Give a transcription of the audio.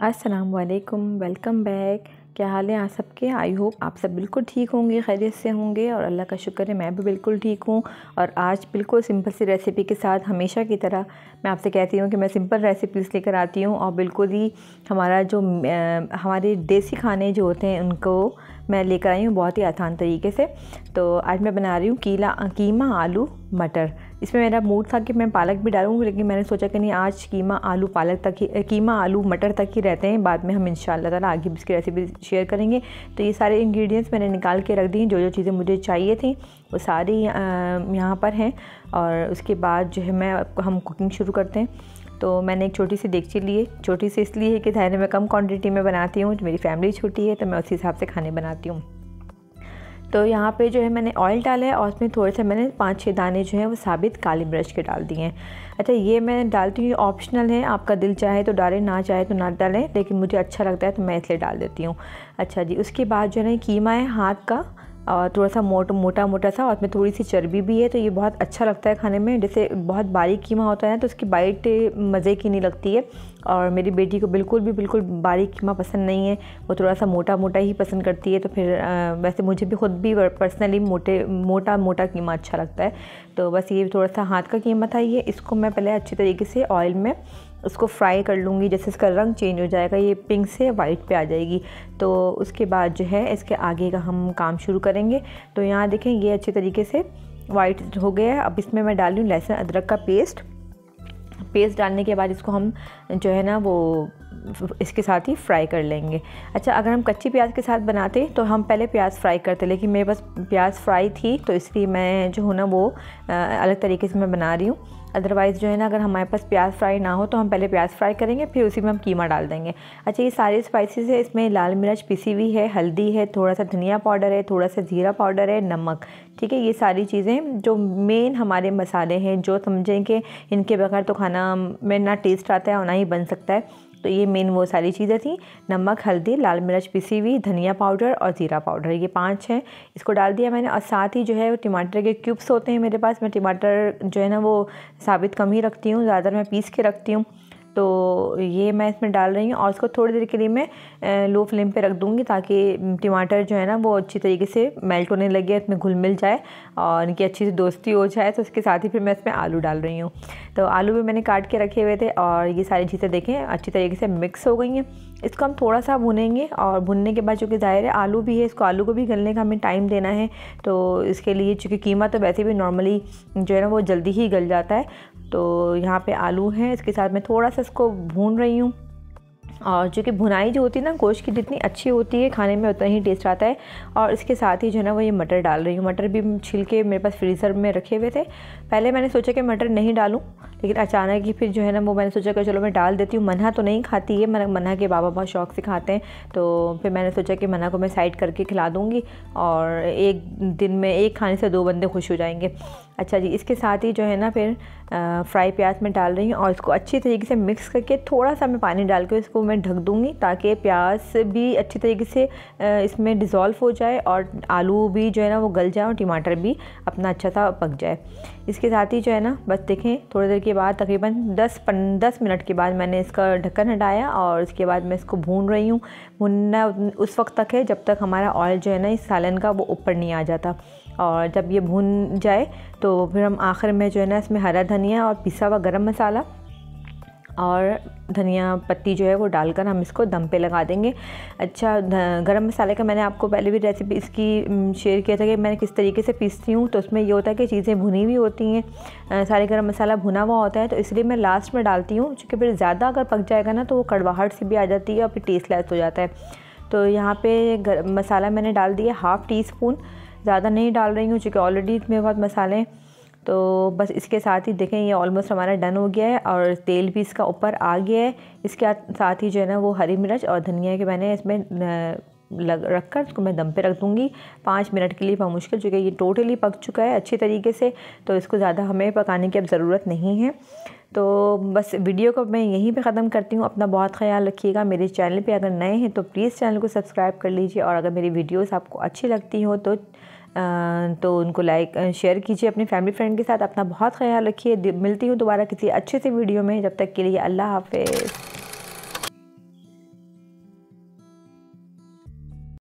असलकम welcome back क्या हाल है आप सबके आई होप आप सब बिल्कुल ठीक होंगे खैरियत से होंगे और अल्लाह का शुक्र है मैं भी बिल्कुल ठीक हूँ और आज बिल्कुल सिंपल सी रेसिपी के साथ हमेशा की तरह मैं आपसे कहती हूँ कि मैं सिंपल रेसिपीज़ लेकर आती हूँ और बिल्कुल ही हमारा जो हमारे देसी खाने जो होते हैं उनको मैं लेकर आई हूँ बहुत ही आसान तरीके से तो आज मैं बना रही हूँ कीला कीमा आलू मटर इसमें मेरा मूड था कि मैं पालक भी डालूँगी लेकिन मैंने सोचा कि नहीं आज कीमा आलू पालक तक ही कीमा आलू मटर तक ही रहते हैं बाद में हम इन ताला आगे भी इसकी रेसिपी शेयर करेंगे तो ये सारे इंग्रेडिएंट्स मैंने निकाल के रख दी जो जो चीज़ें मुझे चाहिए थी वो सारी यहाँ पर हैं और उसके बाद जो है मैं हम कुकिंग शुरू करते हैं तो मैंने एक छोटी सी देखची ली है छोटी सी इसलिए है कि ज़ाहिर मैं कम क्वांटिटी में बनाती हूँ मेरी फैमिली छोटी है तो मैं उसी हिसाब से खाने बनाती हूँ तो यहाँ पे जो है मैंने ऑयल डाला है और उसमें थोड़े से मैंने पाँच छः दाने जो हैं वो साबित काली मिर्च के डाल दिए हैं अच्छा ये मैं डालती हूँ ये ऑप्शनल है आपका दिल चाहे तो डालें ना चाहे तो ना डालें लेकिन मुझे अच्छा लगता है तो मैं इसलिए डाल देती हूँ अच्छा जी उसके बाद जो है ना कीमा है हाथ का थोड़ा सा मोट मोटा मोटा सा और उसमें थोड़ी सी चर्बी भी है तो ये बहुत अच्छा लगता है खाने में जैसे बहुत बारीक कीमा होता है तो उसकी बाइट मज़े की नहीं लगती है और मेरी बेटी को बिल्कुल भी बिल्कुल बारीक कीमा पसंद नहीं है वो थोड़ा सा मोटा मोटा ही पसंद करती है तो फिर वैसे मुझे भी ख़ुद भी पर्सनली मोटे मोटा मोटा कीमा अच्छा लगता है तो बस ये थोड़ा सा हाथ का कीमा था ये इसको मैं पहले अच्छी तरीके से ऑयल में उसको फ्राई कर लूँगी जैसे इसका रंग चेंज हो जाएगा ये पिंक से वाइट पे आ जाएगी तो उसके बाद जो है इसके आगे का हम काम शुरू करेंगे तो यहाँ देखें ये अच्छे तरीके से वाइट हो गया है अब इसमें मैं डाल लूँ लहसुन अदरक का पेस्ट पेस्ट डालने के बाद इसको हम जो है ना वो इसके साथ ही फ्राई कर लेंगे अच्छा अगर हम कच्ची प्याज के साथ बनाते तो हम पहले प्याज फ्राई करते लेकिन मेरे पास प्याज फ्राई थी तो इसलिए मैं जो हूँ ना वो अलग तरीके से मैं बना रही हूँ अदरवाइज़ जो है ना अगर हमारे पास प्याज फ्राई ना हो तो हम पहले प्याज फ्राई करेंगे फिर उसी में हम कीमा डाल देंगे अच्छा ये सारे स्पाइसेस है इसमें लाल मिर्च पिसी हुई है हल्दी है थोड़ा सा धनिया पाउडर है थोड़ा सा ज़ीरा पाउडर है नमक ठीक है ये सारी चीज़ें जो मेन हमारे मसाले हैं जो समझें कि इनके बगैर तो खाना में ना टेस्ट आता है और ना ही बन सकता है तो ये मेन वो सारी चीज़ें थी नमक हल्दी लाल मिर्च पिसी हुई धनिया पाउडर और ज़ीरा पाउडर ये पाँच है इसको डाल दिया मैंने और साथ ही जो है टमाटर के क्यूब्स होते हैं मेरे पास मैं टमाटर जो है ना वो साबित कम ही रखती हूँ ज़्यादातर मैं पीस के रखती हूँ तो ये मैं इसमें डाल रही हूँ और इसको थोड़ी देर के लिए मैं लो फ्लेम पे रख दूँगी ताकि टमाटर जो है ना वो अच्छी तरीके से मेल्ट होने लगे इसमें घुल मिल जाए और इनकी अच्छी सी दोस्ती हो जाए तो उसके साथ ही फिर मैं इसमें आलू डाल रही हूँ तो आलू भी मैंने काट के रखे हुए थे और ये सारी चीज़ें देखें अच्छी तरीके से मिक्स हो गई हैं इसको हम थोड़ा सा भुनेंगे और भुनने के बाद चूँकि ज़ाहिर है आलू भी है इसको आलू को भी गलने का हमें टाइम देना है तो इसके लिए चूँकि कीमा तो वैसे भी नॉर्मली जो है ना वो जल्दी ही गल जाता है तो यहाँ पे आलू हैं इसके साथ मैं थोड़ा सा इसको भून रही हूँ और जो कि भुनाई जो होती है ना गोश्त की जितनी अच्छी होती है खाने में उतना ही टेस्ट आता है और इसके साथ ही जो है ना वो ये मटर डाल रही हूँ मटर भी छिल के मेरे पास फ्रीज़र में रखे हुए थे पहले मैंने सोचा कि मटर नहीं डालूँ लेकिन अचानक ही फिर जो है ना वो मैंने सोचा कि चलो मैं डाल देती हूँ मना तो नहीं खाती है मना मना के बाबा बहुत शौक से खाते हैं तो फिर मैंने सोचा कि मना को मैं साइड करके खिला दूँगी और एक दिन में एक खाने से दो बंदे खुश हो जाएंगे अच्छा जी इसके साथ ही जो है ना फिर फ्राई प्याज में डाल रही हूँ और इसको अच्छी तरीके से मिक्स करके थोड़ा सा मैं पानी डाल के इसको मैं ढक दूँगी ताकि प्याज भी अच्छी तरीके से इसमें डिज़ोल्व हो जाए और आलू भी जो है ना वो गल जाए और टमाटर भी अपना अच्छा सा पक जाए इसके साथ ही जो है ना बस देखें थोड़ी देर के बाद तकरीबन दस पंद्रह दस मिनट के बाद मैंने इसका ढक्कन हटाया और उसके बाद मैं इसको भून रही हूँ भूनना उस वक्त तक है जब तक हमारा ऑयल जो है ना इस सालन का वो ऊपर नहीं आ जाता और जब ये भून जाए तो फिर हम आखिर में जो है ना इसमें हरा धनिया और पिसा हुआ गरम मसाला और धनिया पत्ती जो है वो डालकर हम इसको दम पे लगा देंगे अच्छा गरम मसाले का मैंने आपको पहले भी रेसिपी इसकी शेयर किया था कि मैं किस तरीके से पीसती हूँ तो उसमें ये होता है कि चीज़ें भुनी हुई होती हैं सारे गरम मसाला भुना हुआ होता है तो इसलिए मैं लास्ट में डालती हूँ क्योंकि फिर ज़्यादा अगर पक जाएगा ना तो वो कड़वाहट सी भी आ जाती है और फिर टेस्ट लेस हो जाता है तो यहाँ पर मसाला मैंने डाल दिया हाफ़ टी स्पून ज़्यादा नहीं डाल रही हूँ चूँकि ऑलरेडी इसमें बहुत मसाले हैं तो बस इसके साथ ही देखें ये ऑलमोस्ट हमारा डन हो गया है और तेल भी इसका ऊपर आ गया है इसके साथ ही जो है ना वो हरी मिर्च और धनिया के मैंने इसमें लग रख कर उसको मैं दम पे रख दूँगी पाँच मिनट के लिए बहुत मुश्किल चूँकि ये टोटली पक चुका है अच्छे तरीके से तो इसको ज़्यादा हमें पकाने की अब ज़रूरत नहीं है तो बस वीडियो को मैं यहीं पे ख़त्म करती हूँ अपना बहुत ख्याल रखिएगा मेरे चैनल पे अगर नए हैं तो प्लीज़ चैनल को सब्सक्राइब कर लीजिए और अगर मेरी वीडियोस आपको अच्छी लगती हो तो तो उनको लाइक शेयर कीजिए अपने फैमिली फ्रेंड के साथ अपना बहुत ख्याल रखिए मिलती हूँ दोबारा किसी अच्छे से वीडियो में जब तक के लिए अल्लाह हाफिज़